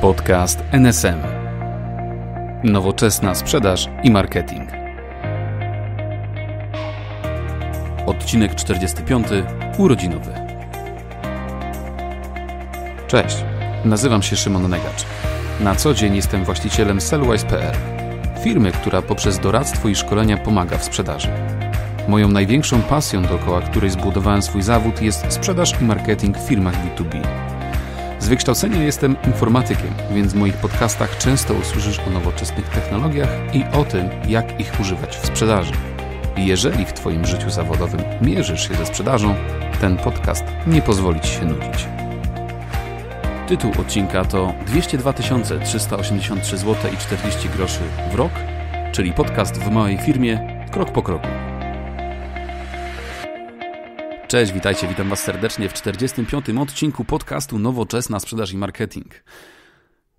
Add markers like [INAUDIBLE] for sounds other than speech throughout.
Podcast NSM. Nowoczesna sprzedaż i marketing. Odcinek 45. Urodzinowy. Cześć, nazywam się Szymon Negacz. Na co dzień jestem właścicielem Sellwise.pl, firmy, która poprzez doradztwo i szkolenia pomaga w sprzedaży. Moją największą pasją, dookoła której zbudowałem swój zawód, jest sprzedaż i marketing w firmach B2B z wykształcenia jestem informatykiem, więc w moich podcastach często usłyszysz o nowoczesnych technologiach i o tym, jak ich używać w sprzedaży. Jeżeli w Twoim życiu zawodowym mierzysz się ze sprzedażą, ten podcast nie pozwoli Ci się nudzić. Tytuł odcinka to 202 383 zł i 40 groszy w rok, czyli podcast w małej firmie krok po kroku. Cześć, witajcie, witam Was serdecznie w 45. odcinku podcastu Nowoczesna Sprzedaż i Marketing.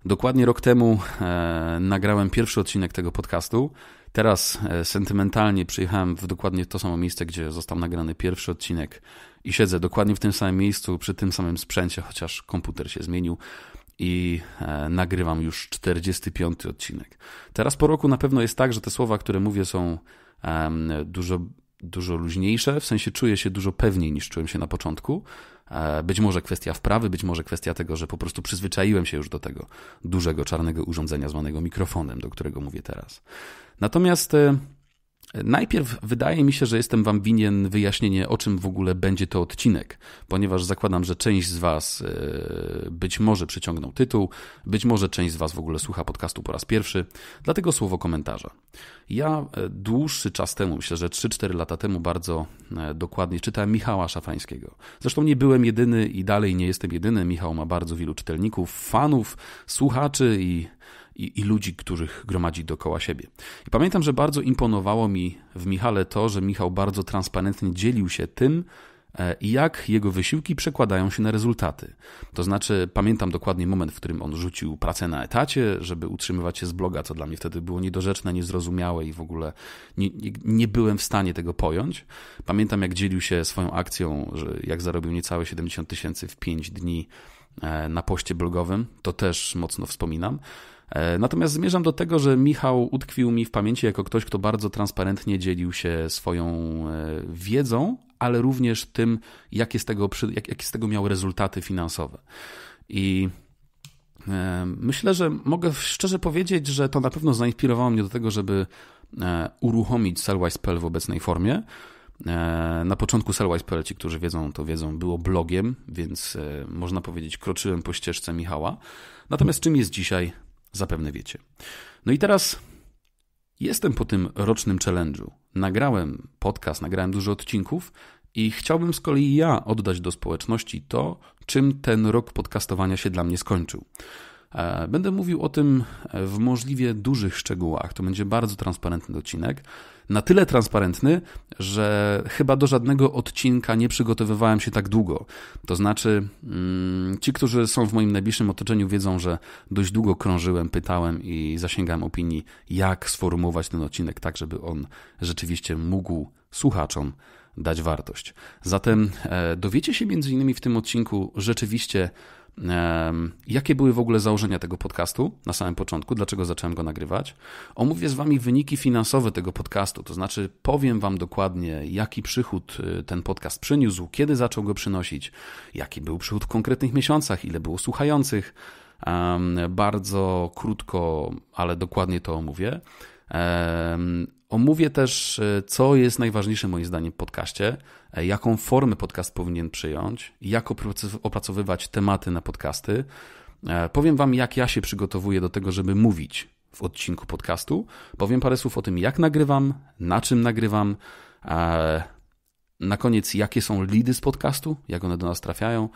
Dokładnie rok temu e, nagrałem pierwszy odcinek tego podcastu. Teraz e, sentymentalnie przyjechałem w dokładnie to samo miejsce, gdzie został nagrany pierwszy odcinek i siedzę dokładnie w tym samym miejscu, przy tym samym sprzęcie, chociaż komputer się zmienił i e, nagrywam już 45 odcinek. Teraz po roku na pewno jest tak, że te słowa, które mówię, są dużo dużo luźniejsze, w sensie czuję się dużo pewniej niż czułem się na początku. E, być może kwestia wprawy, być może kwestia tego, że po prostu przyzwyczaiłem się już do tego dużego czarnego urządzenia zwanego mikrofonem, do którego mówię teraz. Natomiast e, Najpierw wydaje mi się, że jestem Wam winien wyjaśnienie, o czym w ogóle będzie to odcinek, ponieważ zakładam, że część z Was e, być może przyciągnął tytuł, być może część z Was w ogóle słucha podcastu po raz pierwszy, dlatego słowo komentarza. Ja e, dłuższy czas temu, myślę, że 3-4 lata temu bardzo e, dokładnie czytałem Michała Szafańskiego. Zresztą nie byłem jedyny i dalej nie jestem jedyny. Michał ma bardzo wielu czytelników, fanów, słuchaczy i i, i ludzi, których gromadzi dookoła siebie. I pamiętam, że bardzo imponowało mi w Michale to, że Michał bardzo transparentnie dzielił się tym, i e, jak jego wysiłki przekładają się na rezultaty. To znaczy, pamiętam dokładnie moment, w którym on rzucił pracę na etacie, żeby utrzymywać się z bloga, co dla mnie wtedy było niedorzeczne, niezrozumiałe i w ogóle nie, nie, nie byłem w stanie tego pojąć. Pamiętam, jak dzielił się swoją akcją, że jak zarobił niecałe 70 tysięcy w 5 dni e, na poście blogowym, to też mocno wspominam. E, natomiast zmierzam do tego, że Michał utkwił mi w pamięci jako ktoś, kto bardzo transparentnie dzielił się swoją e, wiedzą, ale również tym, jakie z tego, jakie z tego miał rezultaty finansowe. I e, myślę, że mogę szczerze powiedzieć, że to na pewno zainspirowało mnie do tego, żeby uruchomić Sellwise.pl w obecnej formie. Na początku Sellwise.pl, ci, którzy wiedzą, to wiedzą, było blogiem, więc można powiedzieć, kroczyłem po ścieżce Michała. Natomiast czym jest dzisiaj Zapewne wiecie. No i teraz jestem po tym rocznym challenge'u. Nagrałem podcast, nagrałem dużo odcinków i chciałbym z kolei ja oddać do społeczności to, czym ten rok podcastowania się dla mnie skończył. E, będę mówił o tym w możliwie dużych szczegółach. To będzie bardzo transparentny odcinek, na tyle transparentny, że chyba do żadnego odcinka nie przygotowywałem się tak długo. To znaczy, mm, ci, którzy są w moim najbliższym otoczeniu, wiedzą, że dość długo krążyłem, pytałem i zasięgam opinii, jak sformułować ten odcinek tak, żeby on rzeczywiście mógł słuchaczom dać wartość. Zatem e, dowiecie się między innymi w tym odcinku rzeczywiście jakie były w ogóle założenia tego podcastu na samym początku, dlaczego zacząłem go nagrywać. Omówię z Wami wyniki finansowe tego podcastu, to znaczy powiem Wam dokładnie, jaki przychód y, ten podcast przyniósł, kiedy zaczął go przynosić, jaki był przychód w konkretnych miesiącach, ile było słuchających. Bardzo krótko, ale dokładnie to omówię. Omówię też, y, co jest najważniejsze moim zdaniem w podcaście, E, jaką formę podcast powinien przyjąć, jak opracowywać tematy na podcasty. E, powiem Wam, jak ja się przygotowuję do tego, żeby mówić w odcinku podcastu. Powiem parę słów o tym, jak nagrywam, na czym nagrywam. E, na koniec, jakie są lidy z podcastu, jak one do nas trafiają.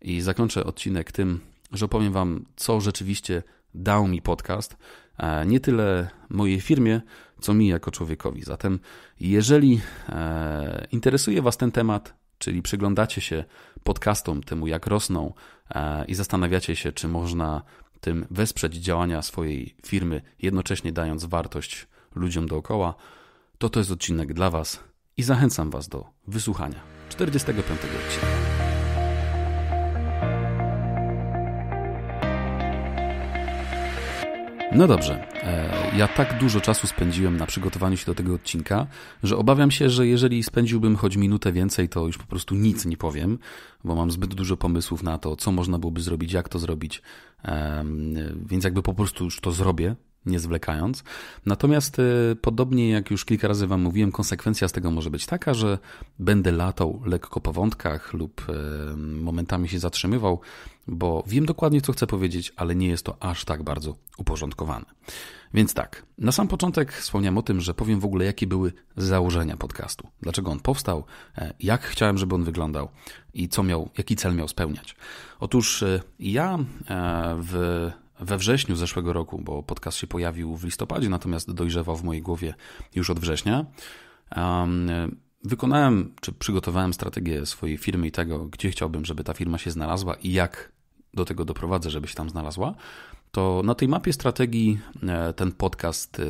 I zakończę odcinek tym, że opowiem Wam, co rzeczywiście dał mi podcast, e, nie tyle mojej firmie, co mi jako człowiekowi. Zatem, jeżeli e, interesuje Was ten temat, czyli przyglądacie się podcastom, temu jak rosną e, i zastanawiacie się, czy można tym wesprzeć działania swojej firmy, jednocześnie dając wartość ludziom dookoła, to to jest odcinek dla Was i zachęcam Was do wysłuchania 45 odcinka. No dobrze, e, ja tak dużo czasu spędziłem na przygotowaniu się do tego odcinka, że obawiam się, że jeżeli spędziłbym choć minutę więcej, to już po prostu nic nie powiem, bo mam zbyt dużo pomysłów na to, co można byłoby zrobić, jak to zrobić. Więc jakby po prostu już to zrobię, nie zwlekając. Natomiast y, podobnie jak już kilka razy Wam mówiłem, konsekwencja z tego może być taka, że będę latał lekko po wątkach lub y, momentami się zatrzymywał, bo wiem dokładnie, co chcę powiedzieć, ale nie jest to aż tak bardzo uporządkowane. Więc tak, na sam początek wspomniałem o tym, że powiem w ogóle, jakie były założenia podcastu, dlaczego on powstał, e, jak chciałem, żeby on wyglądał i co miał, jaki cel miał spełniać. Otóż y, ja e, w we wrześniu zeszłego roku, bo podcast się pojawił w listopadzie, natomiast dojrzewał w mojej głowie już od września. Wykonałem czy przygotowałem strategię swojej firmy i tego, gdzie chciałbym, żeby ta firma się znalazła i jak do tego doprowadzę, żeby się tam znalazła, to na tej mapie strategii e, ten podcast e,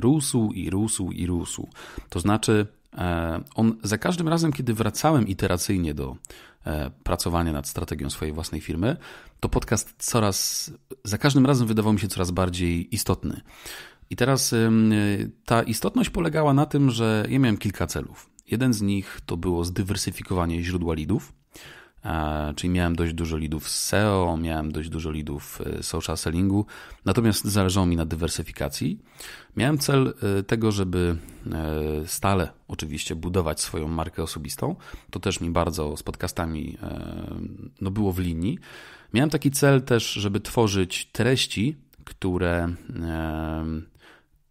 rósł i rósł i rósł. To znaczy, E, on za każdym razem, kiedy wracałem iteracyjnie do e, pracowania nad strategią swojej własnej firmy, to podcast coraz, za każdym razem wydawał mi się coraz bardziej istotny. I teraz e, ta istotność polegała na tym, że ja miałem kilka celów. Jeden z nich to było zdywersyfikowanie źródła lidów czyli miałem dość dużo lidów z SEO, miałem dość dużo lidów e, social sellingu, natomiast zależało mi na dywersyfikacji. Miałem cel e, tego, żeby e, stale oczywiście budować swoją markę osobistą, to też mi bardzo z podcastami no, było w linii. Miałem taki cel też, żeby tworzyć treści, które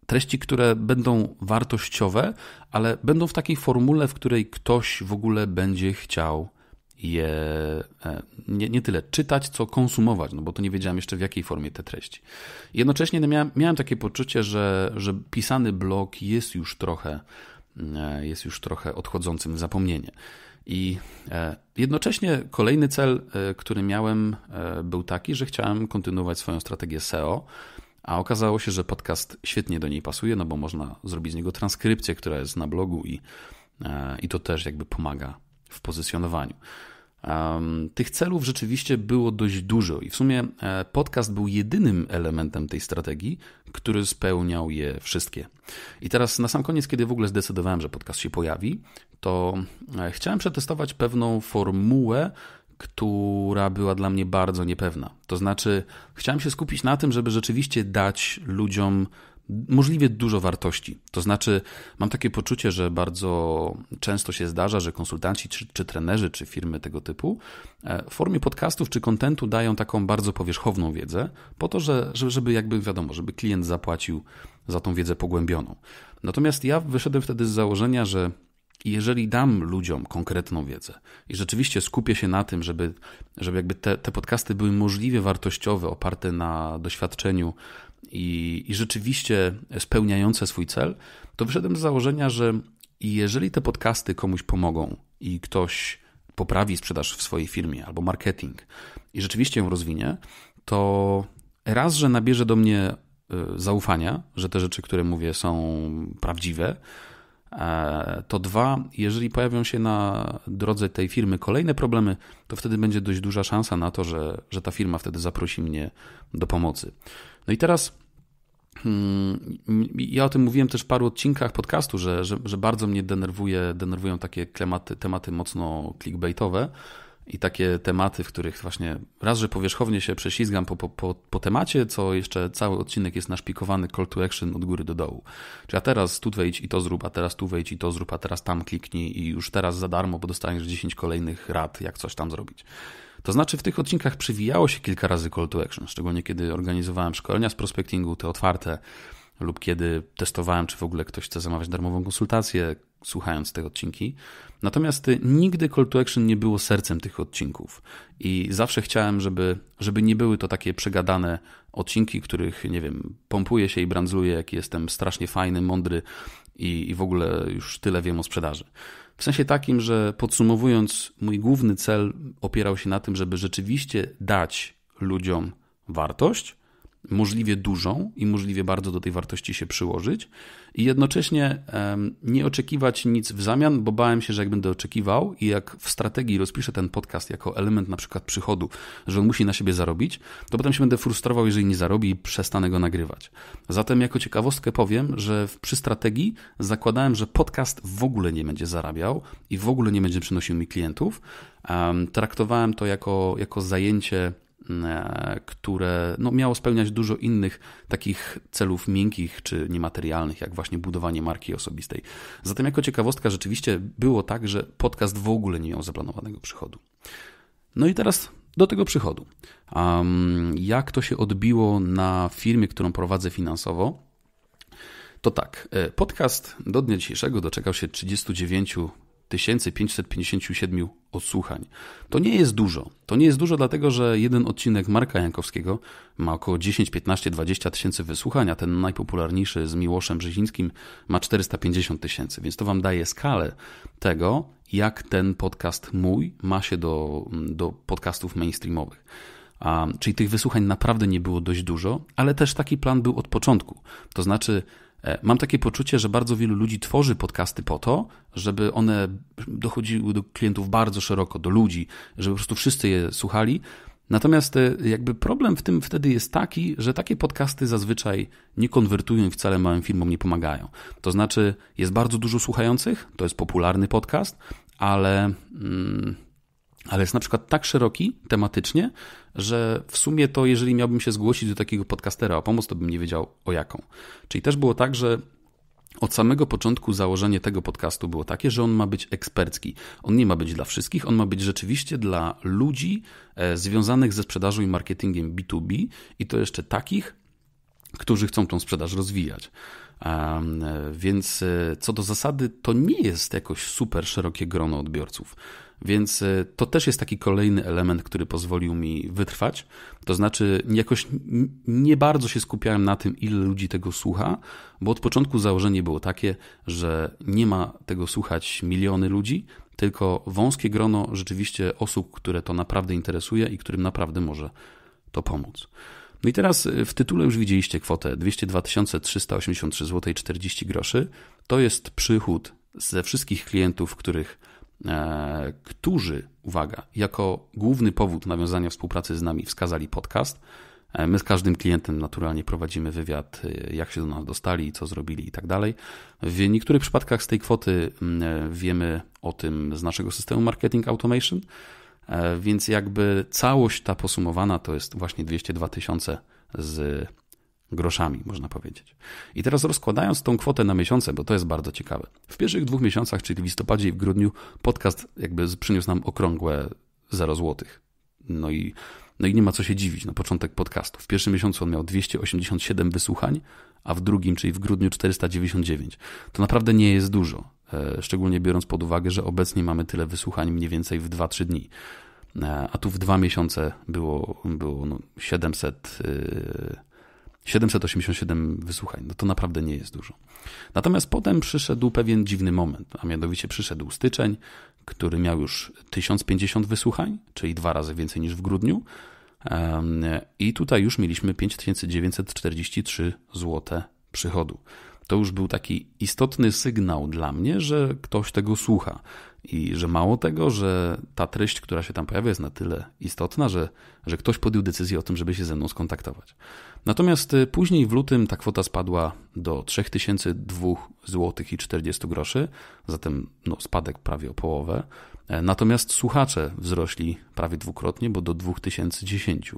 treści, które będą wartościowe, ale będą w takiej formule, w której ktoś w ogóle będzie chciał je e, nie, nie tyle czytać, co konsumować, no bo to nie wiedziałem jeszcze w jakiej formie te treści. Jednocześnie no, miałem, miałem takie poczucie, że, że pisany blog jest już trochę e, jest już trochę odchodzącym w zapomnienie. I e, jednocześnie kolejny cel, który miałem, był taki, że chciałem kontynuować swoją strategię SEO, a okazało się, że podcast świetnie do niej pasuje, no bo można zrobić z niego transkrypcję, która jest na blogu i, i to też jakby pomaga w pozycjonowaniu. Tych celów rzeczywiście było dość dużo i w sumie e, podcast był jedynym elementem tej strategii, który spełniał je wszystkie. I teraz na sam koniec, kiedy w ogóle zdecydowałem, że podcast się pojawi, to e, chciałem przetestować pewną formułę, która była dla mnie bardzo niepewna. To znaczy, chciałem się skupić na tym, żeby rzeczywiście dać ludziom możliwie dużo wartości. To znaczy, mam takie poczucie, że bardzo często się zdarza, że konsultanci, czy, czy trenerzy, czy firmy tego typu e, w formie podcastów czy kontentu dają taką bardzo powierzchowną wiedzę, po to, że, żeby jakby wiadomo, żeby klient zapłacił za tą wiedzę pogłębioną. Natomiast ja wyszedłem wtedy z założenia, że jeżeli dam ludziom konkretną wiedzę i rzeczywiście skupię się na tym, żeby, żeby jakby te, te podcasty były możliwie wartościowe, oparte na doświadczeniu i, i rzeczywiście spełniające swój cel, to wyszedłem z założenia, że jeżeli te podcasty komuś pomogą i ktoś poprawi sprzedaż w swojej firmie albo marketing i rzeczywiście ją rozwinie, to raz, że nabierze do mnie y, zaufania, że te rzeczy, które mówię, są prawdziwe, e, to dwa, jeżeli pojawią się na drodze tej firmy kolejne problemy, to wtedy będzie dość duża szansa na to, że, że ta firma wtedy zaprosi mnie do pomocy. No i teraz Hmm, ja o tym mówiłem też w paru odcinkach podcastu, że, że, że bardzo mnie denerwuje, denerwują takie tematy, tematy mocno clickbaitowe i takie tematy, w których właśnie raz, że powierzchownie się prześlizgam po, po, po, po, temacie, co jeszcze cały odcinek jest naszpikowany call to action od góry do dołu. Czyli a teraz tu wejdź i to zrób, a teraz tu wejdź i to zrób, a teraz tam kliknij i już teraz za darmo, bo dostaniesz 10 kolejnych rad, jak coś tam zrobić. To znaczy w tych odcinkach przywijało się kilka razy call to action, szczególnie kiedy organizowałem szkolenia z prospectingu, te otwarte, lub kiedy testowałem, czy w ogóle ktoś chce zamawiać darmową konsultację, słuchając te odcinki. Natomiast y, nigdy call to action nie było sercem tych odcinków i zawsze chciałem, żeby, żeby nie były to takie przegadane odcinki, których, nie wiem, pompuje się i brandzuje, jaki jestem strasznie fajny, mądry, i, i w ogóle już tyle wiem o sprzedaży. W sensie takim, że podsumowując, mój główny cel opierał się na tym, żeby rzeczywiście dać ludziom wartość możliwie dużą i możliwie bardzo do tej wartości się przyłożyć i jednocześnie nie oczekiwać nic w zamian, bo bałem się, że jak będę oczekiwał i jak w strategii rozpiszę ten podcast jako element na przykład przychodu, że on musi na siebie zarobić, to potem się będę frustrował, jeżeli nie zarobi i przestanę go nagrywać. Zatem jako ciekawostkę powiem, że przy strategii zakładałem, że podcast w ogóle nie będzie zarabiał i w ogóle nie będzie przynosił mi klientów. Traktowałem to jako, jako zajęcie E, które no, miało spełniać dużo innych takich celów miękkich czy niematerialnych, jak właśnie budowanie marki osobistej. Zatem, jako ciekawostka, rzeczywiście było tak, że podcast w ogóle nie miał zaplanowanego przychodu. No i teraz do tego przychodu. Um, jak to się odbiło na firmie, którą prowadzę finansowo? To tak, e, podcast do dnia dzisiejszego doczekał się 39 1557 odsłuchań. To nie jest dużo. To nie jest dużo, dlatego że jeden odcinek Marka Jankowskiego ma około 10, 15, 20 tysięcy wysłuchań, a ten najpopularniejszy z Miłoszem Brzezińskim ma 450 tysięcy, więc to wam daje skalę tego, jak ten podcast mój ma się do, do podcastów mainstreamowych. A, czyli tych wysłuchań naprawdę nie było dość dużo, ale też taki plan był od początku. To znaczy, E, mam takie poczucie, że bardzo wielu ludzi tworzy podcasty po to, żeby one dochodziły do klientów bardzo szeroko, do ludzi, żeby po prostu wszyscy je słuchali. Natomiast e, jakby problem w tym wtedy jest taki, że takie podcasty zazwyczaj nie konwertują i wcale małym firmom nie pomagają. To znaczy, jest bardzo dużo słuchających, to jest popularny podcast, ale mm, ale jest na przykład tak szeroki tematycznie, że w sumie to jeżeli miałbym się zgłosić do takiego podcastera o pomoc, to bym nie wiedział o jaką. Czyli też było tak, że od samego początku założenie tego podcastu było takie, że on ma być ekspercki. On nie ma być dla wszystkich, on ma być rzeczywiście dla ludzi e, związanych ze sprzedażą i marketingiem B2B i to jeszcze takich, którzy chcą tą sprzedaż rozwijać. E, więc e, co do zasady, to nie jest jakoś super szerokie grono odbiorców. Więc e, to też jest taki kolejny element, który pozwolił mi wytrwać. To znaczy, jakoś nie bardzo się skupiałem na tym, ile ludzi tego słucha, bo od początku założenie było takie, że nie ma tego słuchać miliony ludzi, tylko wąskie grono rzeczywiście osób, które to naprawdę interesuje i którym naprawdę może to pomóc. No i teraz e, w tytule już widzieliście kwotę 202 383 zł 40 groszy. To jest przychód ze wszystkich klientów, których E, którzy, uwaga, jako główny powód nawiązania współpracy z nami wskazali podcast. E, my z każdym klientem naturalnie prowadzimy wywiad, e, jak się do nas dostali, co zrobili i tak dalej. W niektórych przypadkach z tej kwoty mm, wiemy o tym z naszego systemu marketing automation, więc jakby całość ta posumowana to jest właśnie 202 tysiące z groszami, można powiedzieć. I teraz rozkładając tą kwotę na miesiące, bo to jest bardzo ciekawe. W pierwszych dwóch miesiącach, czyli w listopadzie i w grudniu, podcast jakby przyniósł nam okrągłe 0 złotych. No i, no i nie ma co się dziwić na początek podcastu. W pierwszym miesiącu on miał 287 wysłuchań, a w drugim, czyli w grudniu 499. To naprawdę nie jest dużo, e, szczególnie biorąc pod uwagę, że obecnie mamy tyle wysłuchań mniej więcej w 2-3 dni. E, a tu w dwa miesiące było, było no 700. 787 wysłuchań, no to naprawdę nie jest dużo. Natomiast potem przyszedł pewien dziwny moment, a mianowicie przyszedł styczeń, który miał już 1050 wysłuchań, czyli dwa razy więcej niż w grudniu. I tutaj już mieliśmy 5943 złote przychodu. To już był taki istotny sygnał dla mnie, że ktoś tego słucha, i że mało tego, że ta treść, która się tam pojawia, jest na tyle istotna, że, że ktoś podjął decyzję o tym, żeby się ze mną skontaktować. Natomiast y, później w lutym ta kwota spadła do 3002 zł i 40 groszy, zatem no, spadek prawie o połowę. E, natomiast słuchacze wzrośli prawie dwukrotnie, bo do 2010.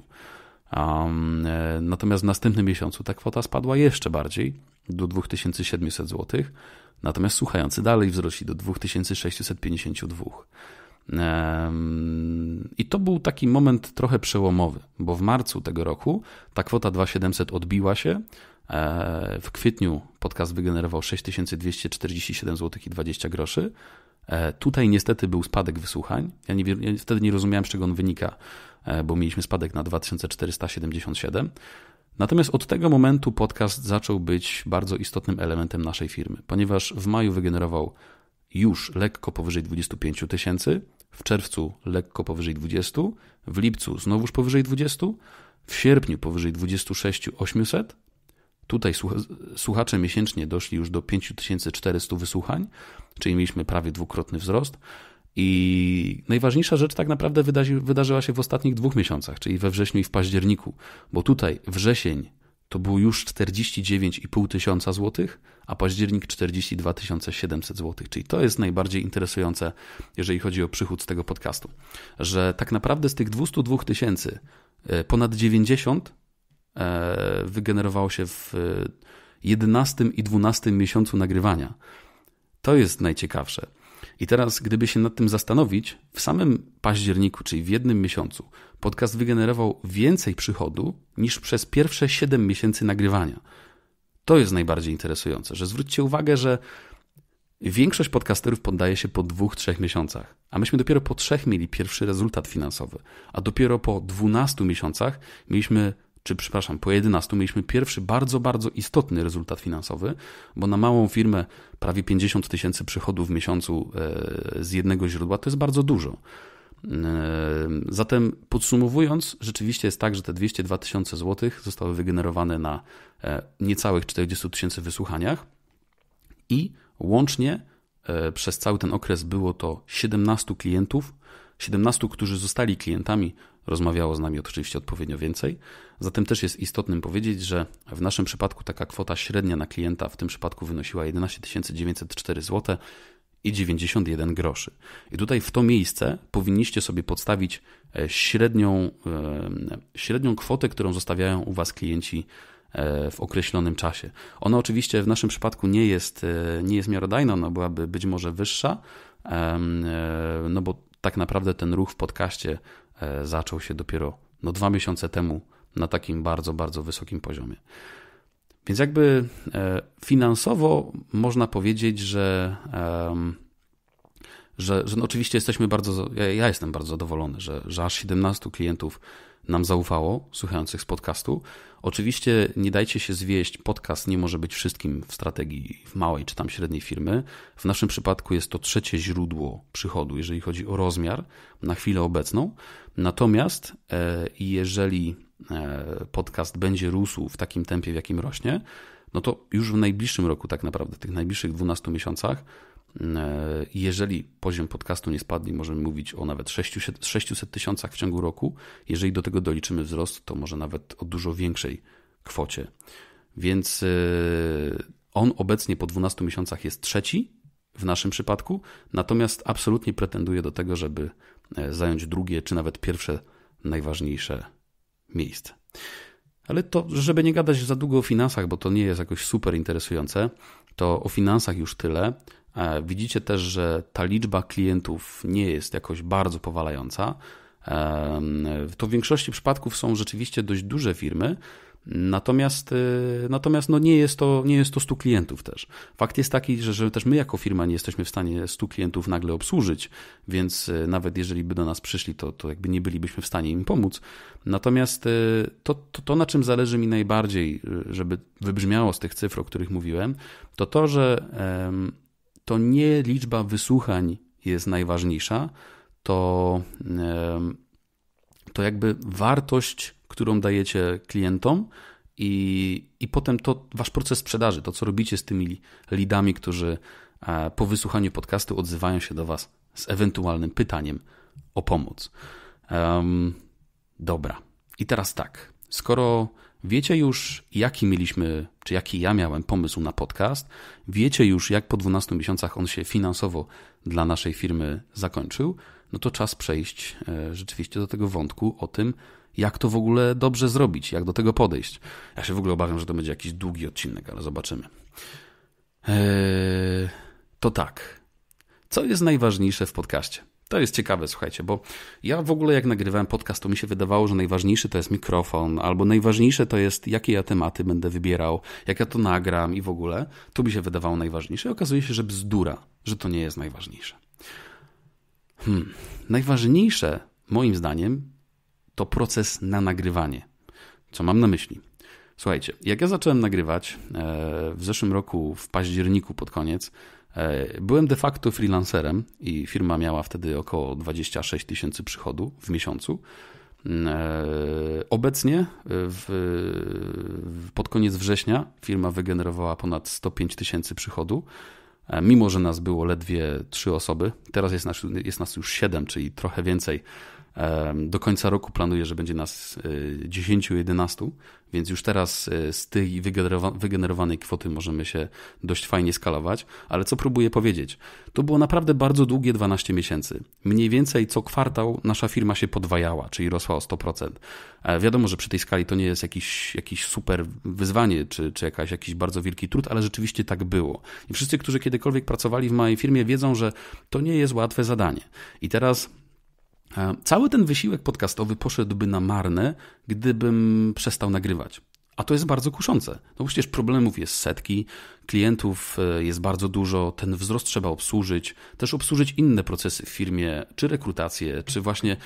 Um, e, natomiast w następnym miesiącu ta kwota spadła jeszcze bardziej do 2700 złotych. Natomiast słuchający dalej wzrośli do 2652. I to był taki moment trochę przełomowy, bo w marcu tego roku ta kwota 2700 odbiła się. E, w kwietniu podcast wygenerował 6247,20 zł i groszy. E, tutaj niestety był spadek wysłuchań. Ja, nie, ja wtedy nie rozumiałem, z czego on wynika, e, bo mieliśmy spadek na 2477. Natomiast od tego momentu podcast zaczął być bardzo istotnym elementem naszej firmy, ponieważ w maju wygenerował już lekko powyżej 25 tysięcy, w czerwcu lekko powyżej 20, w lipcu znowuż powyżej 20, w sierpniu powyżej 26 800. Tutaj słuchacze miesięcznie doszli już do 5400 wysłuchań, czyli mieliśmy prawie dwukrotny wzrost. I najważniejsza rzecz tak naprawdę wydarzy, wydarzyła się w ostatnich dwóch miesiącach, czyli we wrześniu i w październiku, bo tutaj wrzesień to było już 49,5 tysiąca złotych, a październik 42 700 złotych. Czyli to jest najbardziej interesujące, jeżeli chodzi o przychód z tego podcastu, że tak naprawdę z tych 202 tysięcy e, ponad 90 e, wygenerowało się w 11 e, i 12 miesiącu nagrywania. To jest najciekawsze. I teraz, gdyby się nad tym zastanowić, w samym październiku, czyli w jednym miesiącu, podcast wygenerował więcej przychodu niż przez pierwsze 7 miesięcy nagrywania. To jest najbardziej interesujące, że zwróćcie uwagę, że większość podcasterów poddaje się po dwóch, trzech miesiącach, a myśmy dopiero po trzech mieli pierwszy rezultat finansowy, a dopiero po 12 miesiącach mieliśmy czy przepraszam, po 11 mieliśmy pierwszy bardzo, bardzo istotny rezultat finansowy, bo na małą firmę prawie 50 tysięcy przychodów w miesiącu e, z jednego źródła to jest bardzo dużo. E, zatem podsumowując, rzeczywiście jest tak, że te 202 tysiące złotych zostały wygenerowane na e, niecałych 40 tysięcy wysłuchaniach i łącznie przez cały ten okres było to 17 klientów, 17, którzy zostali klientami rozmawiało z nami oczywiście odpowiednio więcej. Zatem też jest istotnym powiedzieć, że w naszym przypadku taka kwota średnia na klienta w tym przypadku wynosiła 11 904 zł i 91 groszy. I tutaj w to miejsce powinniście sobie podstawić e, średnią, e, średnią kwotę, którą zostawiają u Was klienci e, w określonym czasie. Ona oczywiście w naszym przypadku nie jest, nie jest miarodajna, ona byłaby być może wyższa, no bo tak naprawdę ten ruch w podcaście E, zaczął się dopiero no, dwa miesiące temu na takim bardzo, bardzo wysokim poziomie. Więc jakby e, finansowo można powiedzieć, że, że, że no oczywiście jesteśmy bardzo, ja, jestem bardzo zadowolony, że, że aż 17 klientów nam zaufało, słuchających z podcastu. Oczywiście nie dajcie się zwieść, podcast nie może być wszystkim w strategii w małej czy tam średniej firmy. W naszym przypadku jest to trzecie źródło przychodu, jeżeli chodzi o rozmiar na chwilę obecną. Natomiast e, jeżeli e, podcast będzie rósł w takim tempie, w jakim rośnie, no to już w najbliższym roku, tak naprawdę, w tych najbliższych 12 miesiącach, e, jeżeli poziom podcastu nie spadnie, możemy mówić o nawet 600, 600 tysiącach w ciągu roku. Jeżeli do tego doliczymy wzrost, to może nawet o dużo większej kwocie. Więc on obecnie po 12 miesiącach jest trzeci w naszym przypadku, natomiast absolutnie pretenduje do tego, żeby E, zająć drugie czy nawet pierwsze najważniejsze miejsce. Ale to, żeby nie gadać za długo o finansach, bo to nie jest jakoś super interesujące, to o finansach już tyle. E, widzicie też, że ta liczba klientów nie jest jakoś bardzo powalająca. E, to w większości przypadków są rzeczywiście dość duże firmy, Natomiast, y, natomiast no nie, jest to, nie jest to 100 klientów też. Fakt jest taki, że, że też my jako firma nie jesteśmy w stanie 100 klientów nagle obsłużyć, więc y, nawet jeżeli by do nas przyszli, to, to jakby nie bylibyśmy w stanie im pomóc. Natomiast y, to, to, to, na czym zależy mi najbardziej, żeby wybrzmiało z tych cyfr, o których mówiłem, to to, że to nie liczba wysłuchań jest najważniejsza, to, to jakby wartość którą dajecie klientom i, i potem to wasz proces sprzedaży, to co robicie z tymi lidami, którzy e, po wysłuchaniu podcastu odzywają się do was z ewentualnym pytaniem o pomoc. Um, dobra. I teraz tak. Skoro wiecie już, jaki mieliśmy, czy jaki ja miałem pomysł na podcast, wiecie już, jak po 12 miesiącach on się finansowo dla naszej firmy zakończył, no to czas przejść e, rzeczywiście do tego wątku o tym, jak to w ogóle dobrze zrobić, jak do tego podejść. Ja się w ogóle obawiam, że to będzie jakiś długi odcinek, ale zobaczymy. Eee, to tak. Co jest najważniejsze w podcaście? To jest ciekawe, słuchajcie, bo ja w ogóle jak nagrywałem podcast, to mi się wydawało, że najważniejszy to jest mikrofon, albo najważniejsze to jest, jakie ja tematy będę wybierał, jak ja to nagram i w ogóle. To mi się wydawało najważniejsze. I okazuje się, że bzdura, że to nie jest najważniejsze. Hmm. Najważniejsze, moim zdaniem, to proces na nagrywanie. Co mam na myśli? Słuchajcie, jak ja zacząłem nagrywać e, w zeszłym roku, w październiku pod koniec, e, byłem de facto freelancerem i firma miała wtedy około 26 tysięcy przychodu w miesiącu. Mm, e, obecnie w, pod koniec września firma wygenerowała ponad 105 tysięcy przychodu, mimo że nas było ledwie trzy osoby. Teraz jest nas, jest nas już 7, czyli trochę więcej do końca roku planuję, że będzie nas 10-11, e, więc już teraz e, z tej wygenerowanej kwoty możemy się dość fajnie skalować. Ale co próbuję powiedzieć? To było naprawdę bardzo długie 12 miesięcy. Mniej więcej co kwartał nasza firma się podwajała, czyli rosła o 100%. E, wiadomo, że przy tej skali to nie jest jakiś, jakiś super wyzwanie czy, czy jakaś, jakiś bardzo wielki trud, ale rzeczywiście tak było. I wszyscy, którzy kiedykolwiek pracowali w mojej firmie, wiedzą, że to nie jest łatwe zadanie. I teraz E, cały ten wysiłek podcastowy poszedłby na marne, gdybym przestał nagrywać. A to jest bardzo kuszące. No przecież problemów jest setki, klientów e, jest bardzo dużo, ten wzrost trzeba obsłużyć, też obsłużyć inne procesy w firmie, czy rekrutację, czy właśnie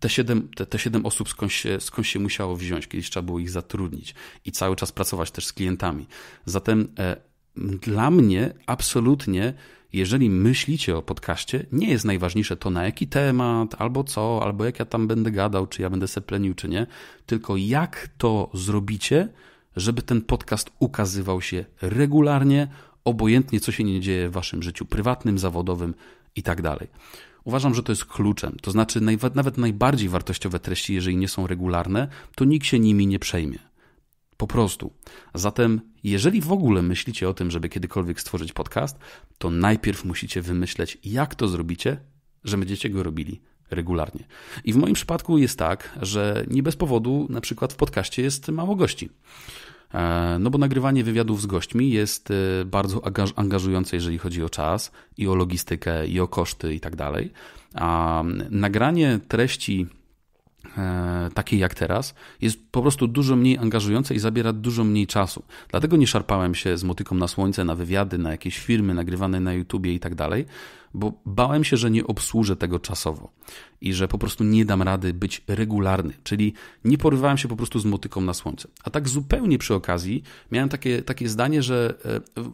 te siedem, te, te siedem osób skąd się, skąd się musiało wziąć, kiedyś trzeba było ich zatrudnić i cały czas pracować też z klientami. Zatem e, dla mnie absolutnie jeżeli myślicie o podcaście, nie jest najważniejsze to, na jaki temat, albo co, albo jak ja tam będę gadał, czy ja będę seplenił, czy nie, tylko jak to zrobicie, żeby ten podcast ukazywał się regularnie, obojętnie co się nie dzieje w waszym życiu prywatnym, zawodowym i tak dalej. Uważam, że to jest kluczem. To znaczy, nawet najbardziej wartościowe treści, jeżeli nie są regularne, to nikt się nimi nie przejmie. Po prostu. Zatem, jeżeli w ogóle myślicie o tym, żeby kiedykolwiek stworzyć podcast, to najpierw musicie wymyśleć, jak to zrobicie, że będziecie go robili regularnie. I w moim przypadku jest tak, że nie bez powodu na przykład w podcaście jest mało gości. E, no bo nagrywanie wywiadów z gośćmi jest e, bardzo angażujące, jeżeli chodzi o czas i o logistykę, i o koszty i tak dalej. A nagranie treści E, takiej jak teraz, jest po prostu dużo mniej angażujące i zabiera dużo mniej czasu. Dlatego nie szarpałem się z motyką na słońce, na wywiady, na jakieś firmy nagrywane na YouTubie i tak dalej, bo bałem się, że nie obsłużę tego czasowo i że po prostu nie dam rady być regularny, czyli nie porywałem się po prostu z motyką na słońce. A tak zupełnie przy okazji miałem takie, takie zdanie, że,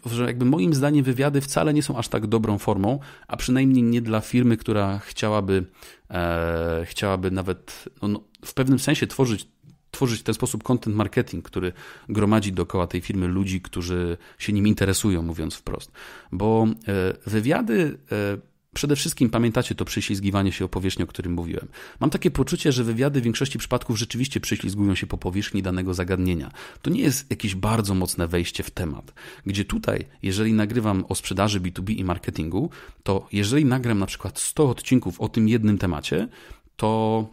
e, że jakby moim zdaniem wywiady wcale nie są aż tak dobrą formą, a przynajmniej nie dla firmy, która chciałaby, e, chciałaby nawet no, no, w pewnym sensie tworzyć tworzyć w ten sposób content marketing, który gromadzi dookoła tej firmy ludzi, którzy się nim interesują, mówiąc wprost. Bo e, wywiady. E, przede wszystkim pamiętacie to przyślizgiwanie się o powierzchni, o którym mówiłem. Mam takie poczucie, że wywiady w większości przypadków rzeczywiście przyślizgują się po powierzchni danego zagadnienia. To nie jest jakieś bardzo mocne wejście w temat. Gdzie tutaj, jeżeli nagrywam o sprzedaży B2B i marketingu, to jeżeli nagram na przykład 100 odcinków o tym jednym temacie, to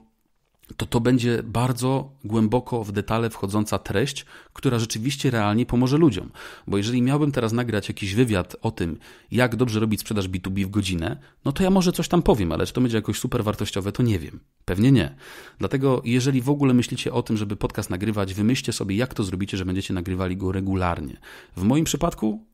to to będzie bardzo głęboko w detale wchodząca treść, która rzeczywiście realnie pomoże ludziom. Bo jeżeli miałbym teraz nagrać jakiś wywiad o tym, jak dobrze robić sprzedaż B2B w godzinę, no to ja może coś tam powiem, ale czy to będzie jakoś super wartościowe, to nie wiem. Pewnie nie. Dlatego jeżeli w ogóle myślicie o tym, żeby podcast nagrywać, wymyślcie sobie, jak to zrobicie, że będziecie nagrywali go regularnie. W moim przypadku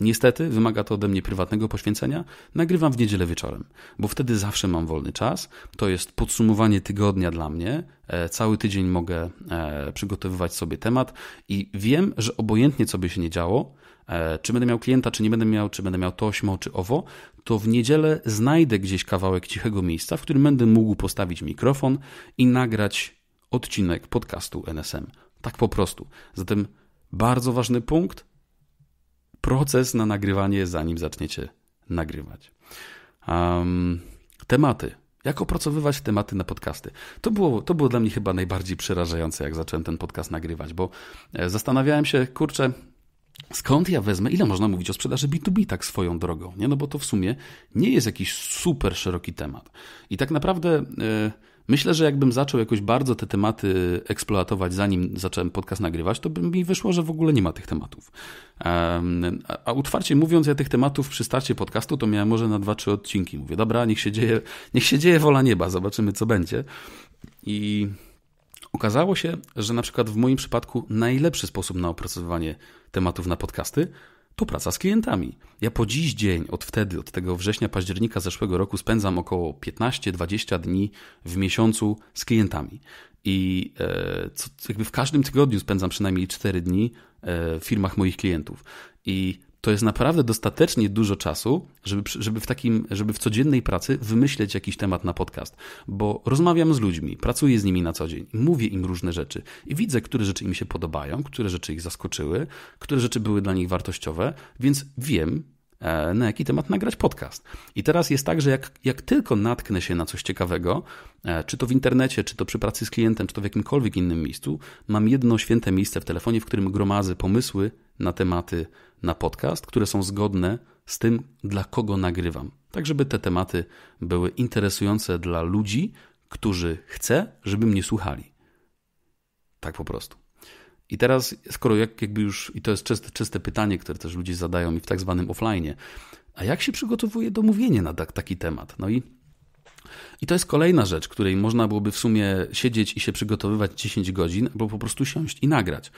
Niestety wymaga to ode mnie prywatnego poświęcenia. Nagrywam w niedzielę wieczorem, bo wtedy zawsze mam wolny czas. To jest podsumowanie tygodnia dla mnie. E, cały tydzień mogę e, przygotowywać sobie temat i wiem, że obojętnie co by się nie działo, e, czy będę miał klienta, czy nie będę miał, czy będę miał to, ośmo, czy owo, to w niedzielę znajdę gdzieś kawałek cichego miejsca, w którym będę mógł postawić mikrofon i nagrać odcinek podcastu NSM. Tak po prostu. Zatem bardzo ważny punkt proces na nagrywanie, zanim zaczniecie nagrywać. Um, tematy. Jak opracowywać tematy na podcasty? To było, to było dla mnie chyba najbardziej przerażające, jak zacząłem ten podcast nagrywać, bo e, zastanawiałem się, kurczę, skąd ja wezmę, ile można mówić o sprzedaży B2B tak swoją drogą, nie? No bo to w sumie nie jest jakiś super szeroki temat. I tak naprawdę... Yy, Myślę, że jakbym zaczął jakoś bardzo te tematy eksploatować, zanim zacząłem podcast nagrywać, to by mi wyszło, że w ogóle nie ma tych tematów. A utwarcie mówiąc, ja tych tematów przy starcie podcastu to miałem może na dwa, trzy odcinki. Mówię, dobra, niech się dzieje, niech się dzieje wola nieba, zobaczymy co będzie. I okazało się, że na przykład w moim przypadku najlepszy sposób na opracowywanie tematów na podcasty to praca z klientami. Ja po dziś dzień, od wtedy, od tego września, października zeszłego roku spędzam około 15-20 dni w miesiącu z klientami. I e, co, jakby w każdym tygodniu spędzam przynajmniej 4 dni e, w firmach moich klientów. I to jest naprawdę dostatecznie dużo czasu, żeby, żeby, w takim, żeby w codziennej pracy wymyśleć jakiś temat na podcast, bo rozmawiam z ludźmi, pracuję z nimi na co dzień, mówię im różne rzeczy i widzę, które rzeczy im się podobają, które rzeczy ich zaskoczyły, które rzeczy były dla nich wartościowe, więc wiem, E, na jaki temat nagrać podcast. I teraz jest tak, że jak, jak tylko natknę się na coś ciekawego, e, czy to w internecie, czy to przy pracy z klientem, czy to w jakimkolwiek innym miejscu, mam jedno święte miejsce w telefonie, w którym gromadzę pomysły na tematy na podcast, które są zgodne z tym, dla kogo nagrywam. Tak, żeby te tematy były interesujące dla ludzi, którzy chcę, żeby mnie słuchali. Tak po prostu. I teraz, skoro jak, jakby już, i to jest czyste, czyste pytanie, które też ludzie zadają mi w tak zwanym offline, a jak się przygotowuje do mówienia na tak, taki temat? No i, i to jest kolejna rzecz, której można byłoby w sumie siedzieć i się przygotowywać 10 godzin, albo po prostu siąść i nagrać.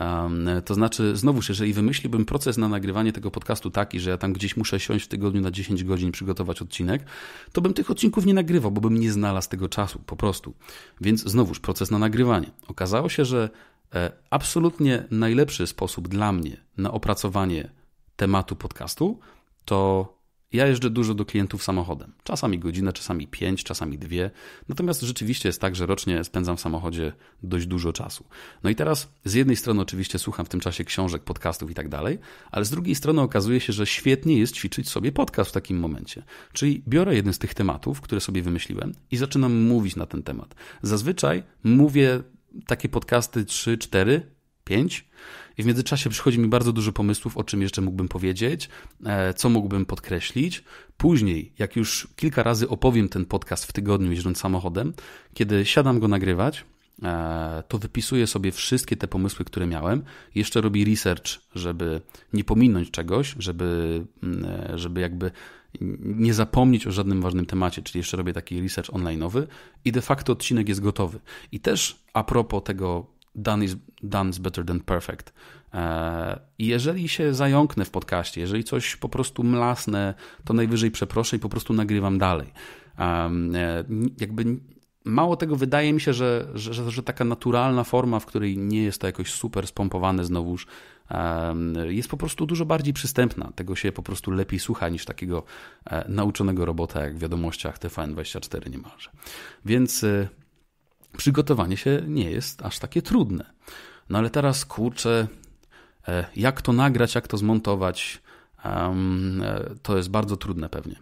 Um, to znaczy, znowu, jeżeli wymyśliłbym proces na nagrywanie tego podcastu taki, że ja tam gdzieś muszę siąść w tygodniu na 10 godzin przygotować odcinek, to bym tych odcinków nie nagrywał, bo bym nie znalazł tego czasu po prostu. Więc znowuż proces na nagrywanie. Okazało się, że E, absolutnie najlepszy sposób dla mnie na opracowanie tematu podcastu to ja jeżdżę dużo do klientów samochodem. Czasami godzinę, czasami pięć, czasami dwie. Natomiast rzeczywiście jest tak, że rocznie spędzam w samochodzie dość dużo czasu. No i teraz z jednej strony oczywiście słucham w tym czasie książek, podcastów i tak dalej, ale z drugiej strony okazuje się, że świetnie jest ćwiczyć sobie podcast w takim momencie. Czyli biorę jeden z tych tematów, które sobie wymyśliłem i zaczynam mówić na ten temat. Zazwyczaj mówię takie podcasty 3, 4, 5. I w międzyczasie przychodzi mi bardzo dużo pomysłów, o czym jeszcze mógłbym powiedzieć, e, co mógłbym podkreślić. Później, jak już kilka razy opowiem ten podcast w tygodniu jeżdżąc samochodem, kiedy siadam go nagrywać, e, to wypisuję sobie wszystkie te pomysły, które miałem. Jeszcze robię research, żeby nie pominąć czegoś, żeby, mm, e, żeby jakby nie zapomnieć o żadnym ważnym temacie, czyli jeszcze robię taki research online'owy i de facto odcinek jest gotowy. I też a propos tego done is, done is better than perfect. E, jeżeli się zająknę w podcaście, jeżeli coś po prostu mlasnę, to najwyżej przeproszę i po prostu nagrywam dalej. E, jakby mało tego, wydaje mi się, że, że, że, taka naturalna forma, w której nie jest to jakoś super spompowane znowuż, jest po prostu dużo bardziej przystępna. Tego się po prostu lepiej słucha niż takiego e, nauczonego robota jak w wiadomościach TVN24 niemalże. Więc y, przygotowanie się nie jest aż takie trudne. No ale teraz kurczę, e, jak to nagrać, jak to zmontować, e, to jest bardzo trudne pewnie.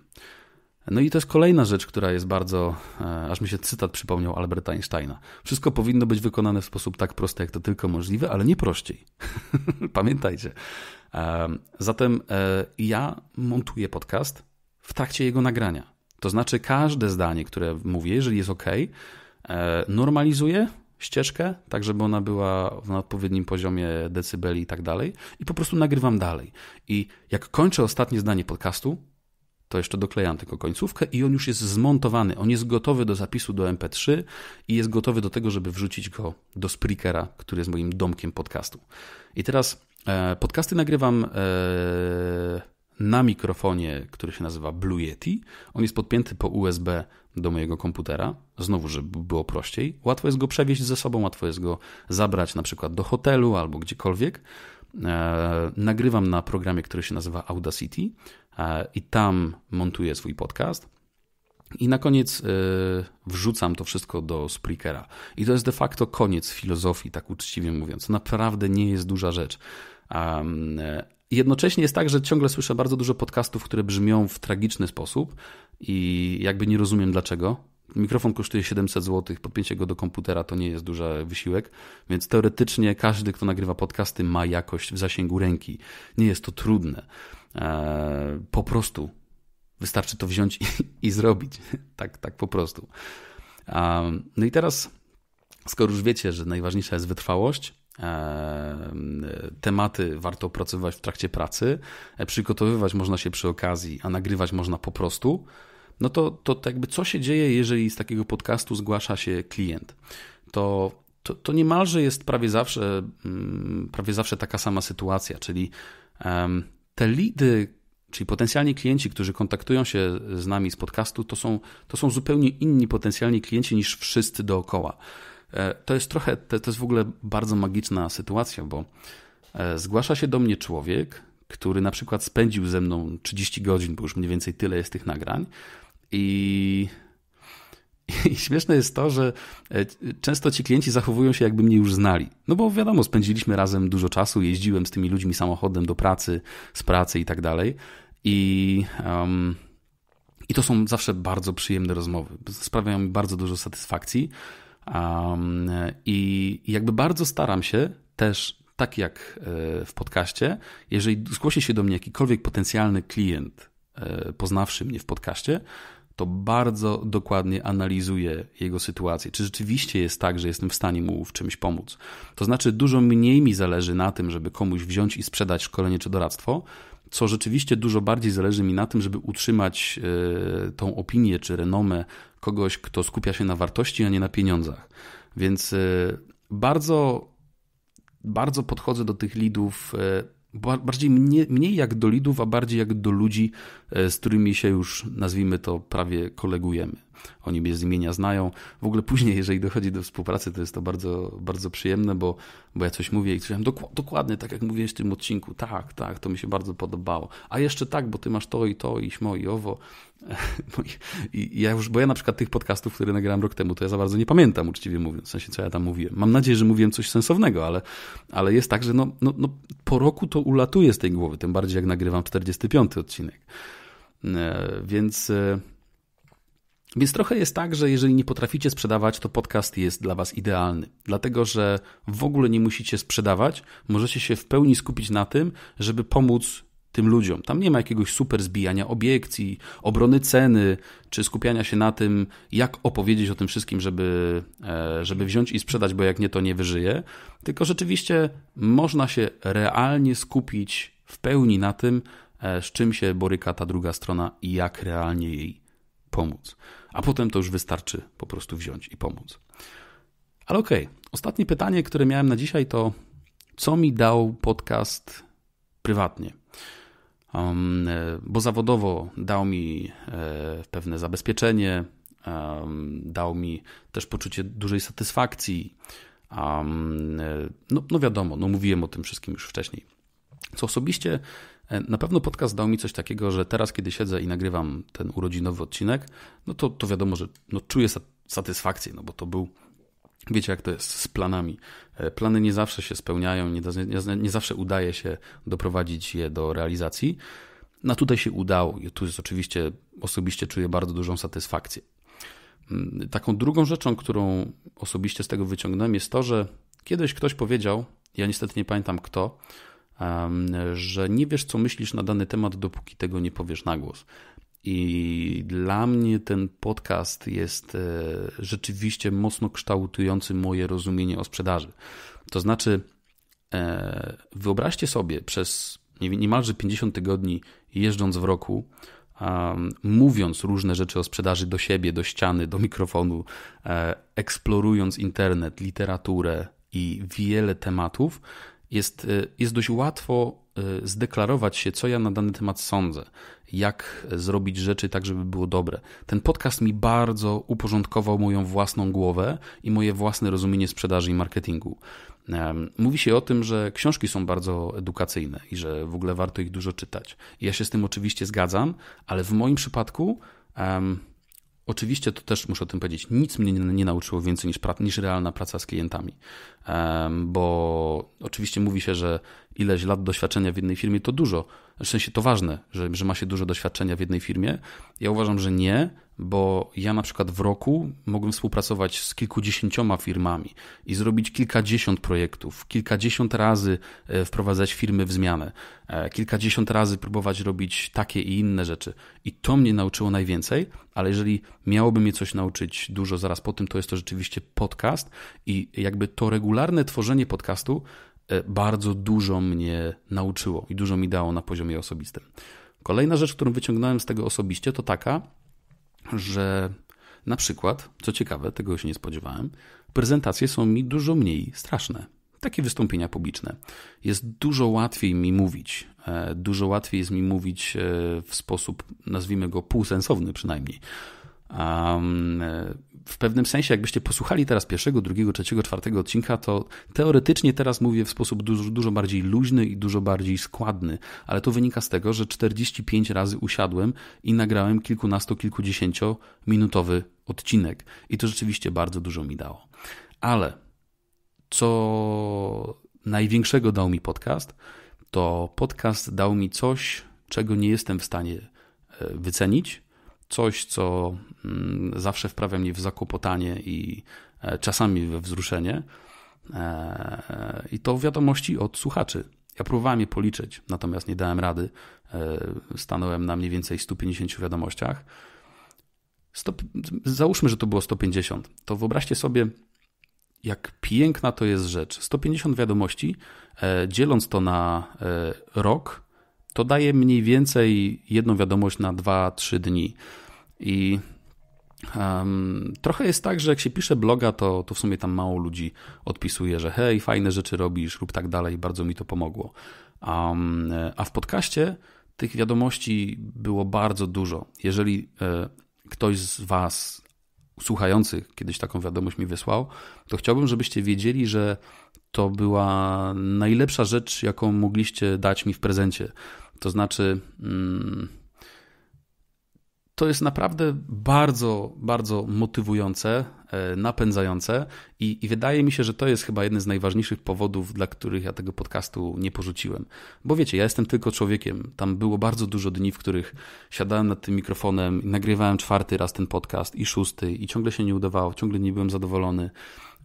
No i to jest kolejna rzecz, która jest bardzo, e, aż mi się cytat przypomniał Alberta Einsteina. Wszystko powinno być wykonane w sposób tak prosty, jak to tylko możliwe, ale nie prościej. [LAUGHS] Pamiętajcie. Zatem e, ja montuję podcast w trakcie jego nagrania. To znaczy każde zdanie, które mówię, jeżeli jest ok, e, normalizuję ścieżkę, tak żeby ona była na odpowiednim poziomie decybeli i tak dalej i po prostu nagrywam dalej. I jak kończę ostatnie zdanie podcastu, to jeszcze doklejam tylko końcówkę i on już jest zmontowany. On jest gotowy do zapisu do MP3 i jest gotowy do tego, żeby wrzucić go do Spreakera, który jest moim domkiem podcastu. I teraz e, podcasty nagrywam e, na mikrofonie, który się nazywa Blue Yeti. On jest podpięty po USB do mojego komputera. Znowu, żeby było prościej. Łatwo jest go przewieźć ze sobą, łatwo jest go zabrać na przykład do hotelu albo gdziekolwiek. E, nagrywam na programie, który się nazywa Audacity. E, i tam montuję swój podcast. I na koniec e, wrzucam to wszystko do Spreakera. I to jest de facto koniec filozofii, tak uczciwie mówiąc. Naprawdę nie jest duża rzecz. E, jednocześnie jest tak, że ciągle słyszę bardzo dużo podcastów, które brzmią w tragiczny sposób i jakby nie rozumiem dlaczego. Mikrofon kosztuje 700 zł, podpięcie go do komputera to nie jest duży wysiłek, więc teoretycznie każdy, kto nagrywa podcasty, ma jakość w zasięgu ręki. Nie jest to trudne. E, po prostu wystarczy to wziąć i, i zrobić. [LAUGHS] Tak, tak po prostu. No i teraz, skoro już wiecie, że najważniejsza jest wytrwałość, e, tematy warto opracowywać w trakcie pracy, e, przygotowywać można się przy okazji, a nagrywać można po prostu, no to, to, to tak jakby co się dzieje, jeżeli z takiego podcastu zgłasza się klient? To, to, to niemalże jest prawie zawsze, mm, prawie zawsze taka sama sytuacja, czyli um, te lidy, czyli potencjalni klienci, którzy kontaktują się z nami z podcastu, to są, to są zupełnie inni potencjalni klienci niż wszyscy dookoła. E, to jest trochę, to, to jest w ogóle bardzo magiczna sytuacja, bo e, zgłasza się do mnie człowiek, który na przykład spędził ze mną 30 godzin, bo już mniej więcej tyle jest tych nagrań, i i śmieszne jest to, że e, często ci klienci zachowują się, jakby mnie już znali. No bo wiadomo, spędziliśmy razem dużo czasu, jeździłem z tymi ludźmi samochodem do pracy, z pracy i tak dalej. I. Um, i to są zawsze bardzo przyjemne rozmowy. Sprawiają mi bardzo dużo satysfakcji. Um, I jakby bardzo staram się też, tak jak e, w podcaście, jeżeli zgłosi się do mnie jakikolwiek potencjalny klient, e, poznawszy mnie w podcaście, to bardzo dokładnie analizuję jego sytuację. Czy rzeczywiście jest tak, że jestem w stanie mu w czymś pomóc? To znaczy, dużo mniej mi zależy na tym, żeby komuś wziąć i sprzedać szkolenie czy doradztwo, co rzeczywiście dużo bardziej zależy mi na tym, żeby utrzymać e, tą opinię czy renomę kogoś, kto skupia się na wartości, a nie na pieniądzach. Więc e, bardzo, bardzo podchodzę do tych lidów e, bardziej mnie, mniej jak do lidów, a bardziej jak do ludzi, e, z którymi się już, nazwijmy to, prawie kolegujemy oni mnie z imienia znają. W ogóle później, jeżeli dochodzi do współpracy, to jest to bardzo, bardzo przyjemne, bo, bo ja coś mówię i coś dok dokładnie tak, jak mówiłeś w tym odcinku, tak, tak, to mi się bardzo podobało. A jeszcze tak, bo ty masz to i to i śmo i owo. [LAUGHS] No I ja już, bo ja na przykład tych podcastów, które nagrałem rok temu, to ja za bardzo nie pamiętam, uczciwie mówiąc, w sensie co ja tam mówiłem. Mam nadzieję, że mówiłem coś sensownego, ale, ale jest tak, że no, no, no po roku to ulatuje z tej głowy, tym bardziej jak nagrywam 45 odcinek. E, więc e, więc trochę jest tak, że jeżeli nie potraficie sprzedawać, to podcast jest dla Was idealny, dlatego że w ogóle nie musicie sprzedawać, możecie się w pełni skupić na tym, żeby pomóc tym ludziom. Tam nie ma jakiegoś super zbijania obiekcji, obrony ceny, czy skupiania się na tym, jak opowiedzieć o tym wszystkim, żeby, e, żeby wziąć i sprzedać, bo jak nie, to nie wyżyje. Tylko rzeczywiście można się realnie skupić w pełni na tym, e, z czym się boryka ta druga strona i jak realnie jej pomóc. A potem to już wystarczy po prostu wziąć i pomóc. Ale okej, okay. ostatnie pytanie, które miałem na dzisiaj, to co mi dał podcast prywatnie? Um, e, bo zawodowo dał mi e, pewne zabezpieczenie, um, dał mi też poczucie dużej satysfakcji. Um, no, no wiadomo, no mówiłem o tym wszystkim już wcześniej. Co osobiście E, na pewno podcast dał mi coś takiego, że teraz, kiedy siedzę i nagrywam ten urodzinowy odcinek, no to, to wiadomo, że no, czuję satysfakcję, no bo to był Wiecie, jak to jest z planami. E, plany nie zawsze się spełniają, nie, nie, nie, zawsze udaje się doprowadzić je do realizacji. No tutaj się udało i tu jest oczywiście, osobiście czuję bardzo dużą satysfakcję. Mm, taką drugą rzeczą, którą osobiście z tego wyciągnąłem, jest to, że kiedyś ktoś powiedział, ja niestety nie pamiętam kto, że nie wiesz, co myślisz na dany temat, dopóki tego nie powiesz na głos. I dla mnie ten podcast jest e, rzeczywiście mocno kształtujący moje rozumienie o sprzedaży. To znaczy, e, wyobraźcie sobie, przez niemalże 50 tygodni jeżdżąc w roku, mówiąc różne rzeczy o sprzedaży do siebie, do ściany, do mikrofonu, e, eksplorując internet, literaturę i wiele tematów, jest, y, jest dość łatwo y, zdeklarować się, co ja na dany temat sądzę, jak zrobić rzeczy tak, żeby było dobre. Ten podcast mi bardzo uporządkował moją własną głowę i moje własne rozumienie sprzedaży i marketingu. Mówi się o tym, że książki są bardzo edukacyjne i że w ogóle warto ich dużo czytać. Ja się z tym oczywiście zgadzam, ale w moim przypadku. Um, Oczywiście to też muszę o tym powiedzieć. Nic mnie nie nauczyło więcej niż, niż realna praca z klientami, bo oczywiście mówi się, że ileś lat doświadczenia w jednej firmie, to dużo. W sensie to ważne, że, że ma się dużo doświadczenia w jednej firmie. Ja uważam, że nie, bo ja na przykład w roku mogłem współpracować z kilkudziesięcioma firmami i zrobić kilkadziesiąt projektów, kilkadziesiąt razy e, wprowadzać firmy w zmianę, e, kilkadziesiąt razy próbować robić takie i inne rzeczy. I to mnie nauczyło najwięcej, ale jeżeli miałoby mnie coś nauczyć dużo zaraz po tym, to jest to rzeczywiście podcast i jakby to regularne tworzenie podcastu E, bardzo dużo mnie nauczyło i dużo mi dało na poziomie osobistym. Kolejna rzecz, którą wyciągnąłem z tego osobiście, to taka, że na przykład, co ciekawe, tego się nie spodziewałem, prezentacje są mi dużo mniej straszne. Takie wystąpienia publiczne. Jest dużo łatwiej mi mówić. E, dużo łatwiej jest mi mówić e, w sposób, nazwijmy go, półsensowny przynajmniej w pewnym sensie, jakbyście posłuchali teraz pierwszego, drugiego, trzeciego, czwartego odcinka, to teoretycznie teraz mówię w sposób dużo, dużo bardziej luźny i dużo bardziej składny, ale to wynika z tego, że 45 razy usiadłem i nagrałem kilkunasto, kilkudziesięciominutowy odcinek. I to rzeczywiście bardzo dużo mi dało. Ale co największego dał mi podcast, to podcast dał mi coś, czego nie jestem w stanie e, wycenić coś, co mm, zawsze wprawia mnie w zakłopotanie i e, czasami we wzruszenie. E, I to wiadomości od słuchaczy. Ja próbowałem je policzyć, natomiast nie dałem rady. E, stanąłem na mniej więcej 150 wiadomościach. Stop, załóżmy, że to było 150. To wyobraźcie sobie, jak piękna to jest rzecz. 150 wiadomości, dzieląc to na rok, to daje mniej więcej jedną wiadomość na 2-3 dni. I um, trochę jest tak, że jak się pisze bloga, to, to w sumie tam mało ludzi odpisuje, że hej, fajne rzeczy robisz lub tak dalej, bardzo mi to pomogło. Um, a w podcaście tych wiadomości było bardzo dużo. Jeżeli e, ktoś z Was słuchających kiedyś taką wiadomość mi wysłał, to chciałbym, żebyście wiedzieli, że to była najlepsza rzecz, jaką mogliście dać mi w prezencie. To znaczy, mm, to jest naprawdę bardzo, bardzo motywujące E, napędzające i, i wydaje mi się, że to jest chyba jeden z najważniejszych powodów, dla których ja tego podcastu nie porzuciłem. Bo wiecie, ja jestem tylko człowiekiem. Tam było bardzo dużo dni, w których siadałem nad tym mikrofonem, nagrywałem czwarty raz ten podcast i szósty i ciągle się nie udawało, ciągle nie byłem zadowolony.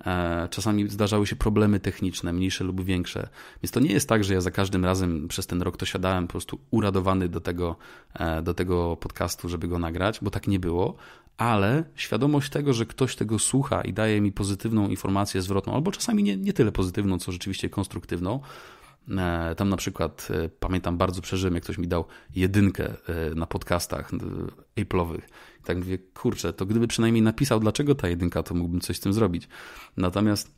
E, czasami zdarzały się problemy techniczne, mniejsze lub większe. Więc to nie jest tak, że ja za każdym razem przez ten rok to siadałem po prostu uradowany do tego, e, do tego podcastu, żeby go nagrać, bo tak nie było, ale świadomość tego, że ktoś tego słucha i daje mi pozytywną informację zwrotną, albo czasami nie, nie tyle pozytywną, co rzeczywiście konstruktywną. E, tam na przykład e, pamiętam bardzo przeżyłem, jak ktoś mi dał jedynkę e, na podcastach Apple'owych. Tak mówię, kurczę, to gdyby przynajmniej napisał, dlaczego ta jedynka, to mógłbym coś z tym zrobić. Natomiast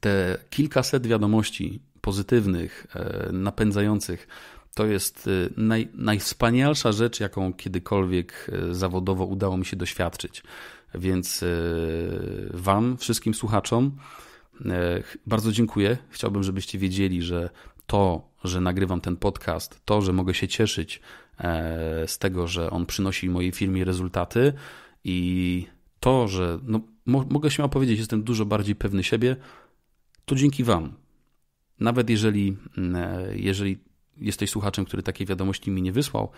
te kilkaset wiadomości pozytywnych, napędzających, to jest y, naj, najwspanialsza rzecz, jaką kiedykolwiek y, zawodowo udało mi się doświadczyć. Więc y, Wam, wszystkim słuchaczom, e, bardzo dziękuję. Chciałbym, żebyście wiedzieli, że to, że nagrywam ten podcast, to, że mogę się cieszyć e, z tego, że on przynosi mojej firmie rezultaty i to, że no, mo mogę się opowiedzieć, jestem dużo bardziej pewny siebie, to dzięki Wam. Nawet jeżeli, e, jeżeli jesteś słuchaczem, który takiej wiadomości mi nie wysłał,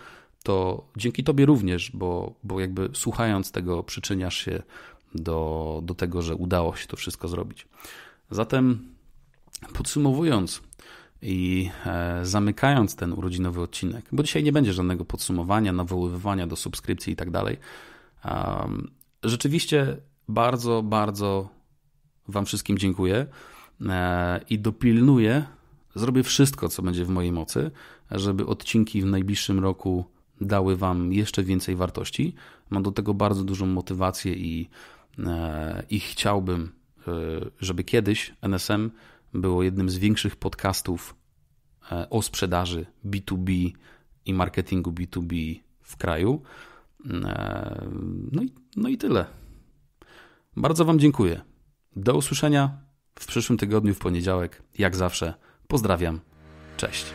to dzięki Tobie również, bo, bo jakby słuchając tego przyczyniasz się do, do tego, że udało się to wszystko zrobić. Zatem podsumowując i e, zamykając ten urodzinowy odcinek, bo dzisiaj nie będzie żadnego podsumowania, nawoływania do subskrypcji i tak dalej, rzeczywiście bardzo, bardzo Wam wszystkim dziękuję e, i dopilnuję Zrobię wszystko, co będzie w mojej mocy, żeby odcinki w najbliższym roku dały Wam jeszcze więcej wartości. Mam do tego bardzo dużą motywację i, e, i chciałbym, e, żeby kiedyś NSM było jednym z większych podcastów e, o sprzedaży B2B i marketingu B2B w kraju. No i, no i tyle. Bardzo Wam dziękuję. Do usłyszenia w przyszłym tygodniu, w poniedziałek, jak zawsze. Pozdrawiam. Cześć.